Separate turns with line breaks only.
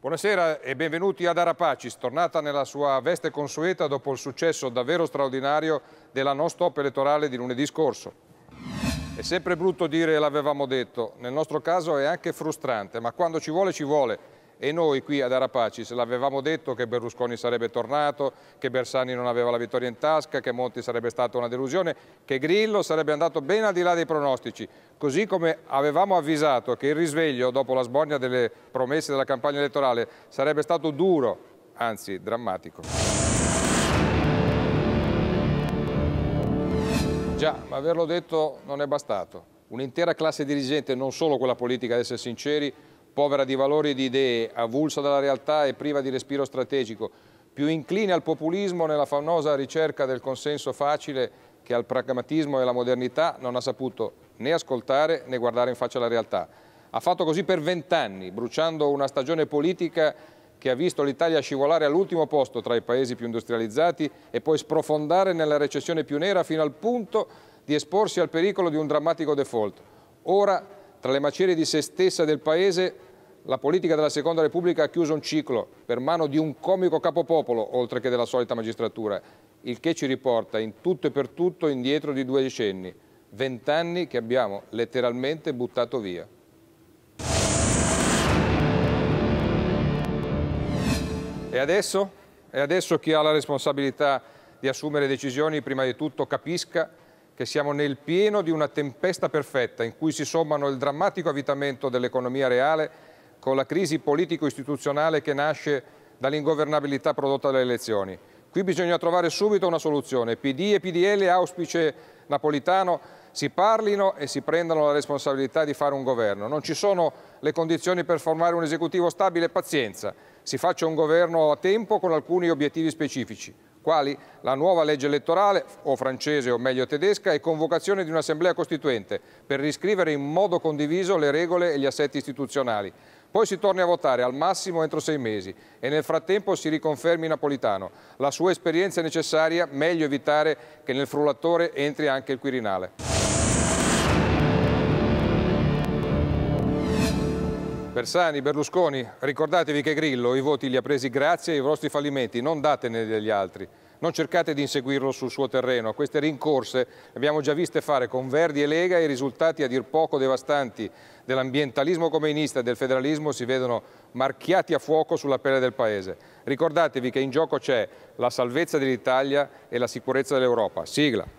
Buonasera e benvenuti ad Arapacis, tornata nella sua veste consueta dopo il successo davvero straordinario della non stop elettorale di lunedì scorso. È sempre brutto dire l'avevamo detto, nel nostro caso è anche frustrante, ma quando ci vuole ci vuole e noi qui ad Arapacis l'avevamo detto che Berlusconi sarebbe tornato, che Bersani non aveva la vittoria in tasca, che Monti sarebbe stata una delusione, che Grillo sarebbe andato ben al di là dei pronostici, così come avevamo avvisato che il risveglio dopo la sbornia delle promesse della campagna elettorale sarebbe stato duro, anzi drammatico. Già, ma averlo detto non è bastato. Un'intera classe dirigente, non solo quella politica, ad essere sinceri, povera di valori e di idee, avulsa dalla realtà e priva di respiro strategico, più incline al populismo nella famosa ricerca del consenso facile che al pragmatismo e alla modernità non ha saputo né ascoltare né guardare in faccia la realtà. Ha fatto così per vent'anni, bruciando una stagione politica che ha visto l'Italia scivolare all'ultimo posto tra i paesi più industrializzati e poi sprofondare nella recessione più nera fino al punto di esporsi al pericolo di un drammatico default. Ora, tra le macerie di se stessa del Paese, la politica della Seconda Repubblica ha chiuso un ciclo per mano di un comico capopopolo, oltre che della solita magistratura, il che ci riporta in tutto e per tutto indietro di due decenni, vent'anni che abbiamo letteralmente buttato via. E adesso? E adesso chi ha la responsabilità di assumere decisioni prima di tutto capisca che siamo nel pieno di una tempesta perfetta in cui si sommano il drammatico avvitamento dell'economia reale con la crisi politico-istituzionale che nasce dall'ingovernabilità prodotta dalle elezioni. Qui bisogna trovare subito una soluzione. PD e PDL, auspice napolitano, si parlino e si prendano la responsabilità di fare un governo. Non ci sono le condizioni per formare un esecutivo stabile, pazienza. Si faccia un governo a tempo con alcuni obiettivi specifici, quali la nuova legge elettorale, o francese o meglio tedesca, e convocazione di un'assemblea costituente per riscrivere in modo condiviso le regole e gli assetti istituzionali. Poi si torni a votare al massimo entro sei mesi e nel frattempo si riconfermi Napolitano. La sua esperienza è necessaria, meglio evitare che nel frullatore entri anche il Quirinale. Bersani, Berlusconi, ricordatevi che Grillo i voti li ha presi grazie ai vostri fallimenti, non datene degli altri non cercate di inseguirlo sul suo terreno. Queste rincorse le abbiamo già viste fare con Verdi e Lega e i risultati a dir poco devastanti dell'ambientalismo comunista e del federalismo si vedono marchiati a fuoco sulla pelle del Paese. Ricordatevi che in gioco c'è la salvezza dell'Italia e la sicurezza dell'Europa. Sigla.